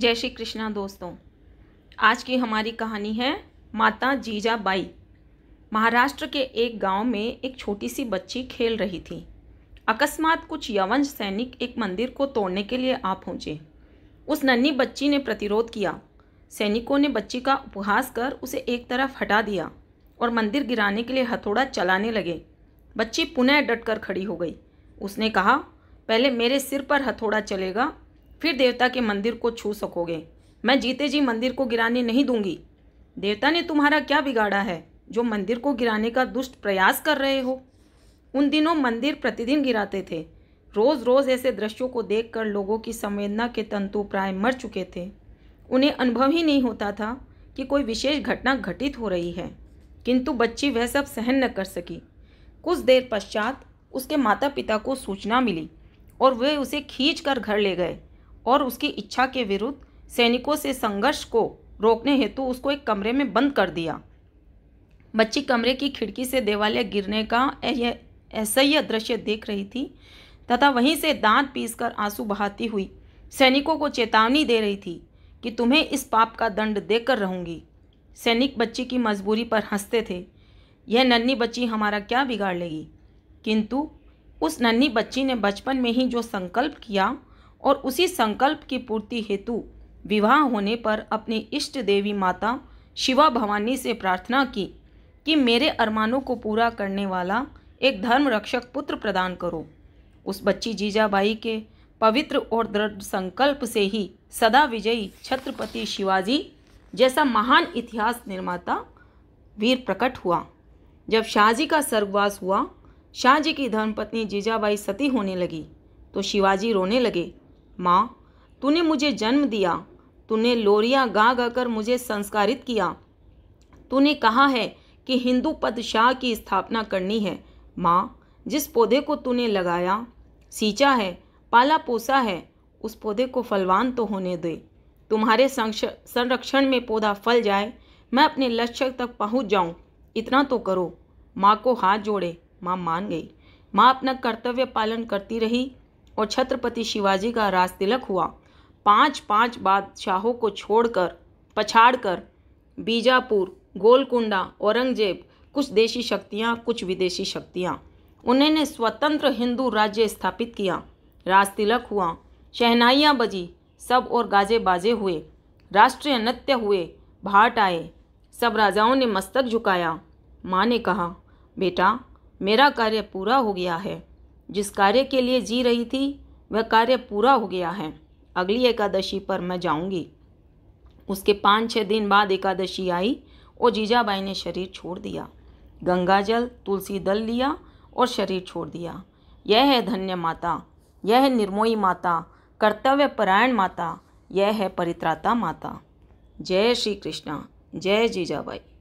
जय श्री कृष्णा दोस्तों आज की हमारी कहानी है माता जीजा बाई महाराष्ट्र के एक गांव में एक छोटी सी बच्ची खेल रही थी अकस्मात कुछ यवन सैनिक एक मंदिर को तोड़ने के लिए आ पहुँचे उस नन्ही बच्ची ने प्रतिरोध किया सैनिकों ने बच्ची का उपहास कर उसे एक तरफ हटा दिया और मंदिर गिराने के लिए हथौड़ा चलाने लगे बच्ची पुनः डटकर खड़ी हो गई उसने कहा पहले मेरे सिर पर हथौड़ा चलेगा फिर देवता के मंदिर को छू सकोगे मैं जीते जी मंदिर को गिराने नहीं दूंगी देवता ने तुम्हारा क्या बिगाड़ा है जो मंदिर को गिराने का दुष्ट प्रयास कर रहे हो उन दिनों मंदिर प्रतिदिन गिराते थे रोज़ रोज़ ऐसे दृश्यों को देखकर लोगों की संवेदना के तंतु प्राय मर चुके थे उन्हें अनुभव ही नहीं होता था कि कोई विशेष घटना घटित हो रही है किंतु बच्ची वह सब सहन न कर सकी कुछ देर पश्चात उसके माता पिता को सूचना मिली और वे उसे खींच कर घर ले गए और उसकी इच्छा के विरुद्ध सैनिकों से संघर्ष को रोकने हेतु उसको एक कमरे में बंद कर दिया बच्ची कमरे की खिड़की से देवालय गिरने का यह असह्य दृश्य देख रही थी तथा वहीं से दांत पीसकर आंसू बहाती हुई सैनिकों को चेतावनी दे रही थी कि तुम्हें इस पाप का दंड देकर रहूंगी सैनिक बच्ची की मजबूरी पर हंसते थे यह नन्ही बच्ची हमारा क्या बिगाड़ लेगी किंतु उस नन्ही बच्ची ने बचपन में ही जो संकल्प किया और उसी संकल्प की पूर्ति हेतु विवाह होने पर अपनी इष्ट देवी माता शिवा भवानी से प्रार्थना की कि मेरे अरमानों को पूरा करने वाला एक धर्म रक्षक पुत्र प्रदान करो उस बच्ची जीजाबाई के पवित्र और दृढ़ संकल्प से ही सदा विजयी छत्रपति शिवाजी जैसा महान इतिहास निर्माता वीर प्रकट हुआ जब शाहजी का स्वर्गवास हुआ शाहजी की धर्मपत्नी जीजाबाई सती होने लगी तो शिवाजी रोने लगे माँ तूने मुझे जन्म दिया तूने लोरियाँ गा गाकर मुझे संस्कारित किया तूने कहा है कि हिंदू पदशाह की स्थापना करनी है माँ जिस पौधे को तूने लगाया सींचा है पाला पोसा है उस पौधे को फलवान तो होने दे तुम्हारे संरक्षण में पौधा फल जाए मैं अपने लक्ष्य तक पहुँच जाऊँ इतना तो करो माँ को हाथ जोड़े माँ मान गई माँ अपना कर्तव्य पालन करती रही और छत्रपति शिवाजी का राज तिलक हुआ पांच पांच बादशाहों को छोड़कर पछाड़कर बीजापुर गोलकुंडा औरंगजेब कुछ देशी शक्तियाँ कुछ विदेशी शक्तियाँ उन्होंने स्वतंत्र हिंदू राज्य स्थापित किया राज तिलक हुआ शहनाइयाँ बजी सब और गाजे बाजे हुए राष्ट्रीय नृत्य हुए भाट आए सब राजाओं ने मस्तक झुकाया माँ ने कहा बेटा मेरा कार्य पूरा हो गया है जिस कार्य के लिए जी रही थी वह कार्य पूरा हो गया है अगली एकादशी पर मैं जाऊंगी उसके पाँच छः दिन बाद एकादशी आई और जीजाबाई ने शरीर छोड़ दिया गंगा जल तुलसी दल लिया और शरीर छोड़ दिया यह है धन्य माता यह है निर्मोही माता कर्तव्य परायण माता यह है परित्राता माता जय श्री कृष्णा जय जीजाबाई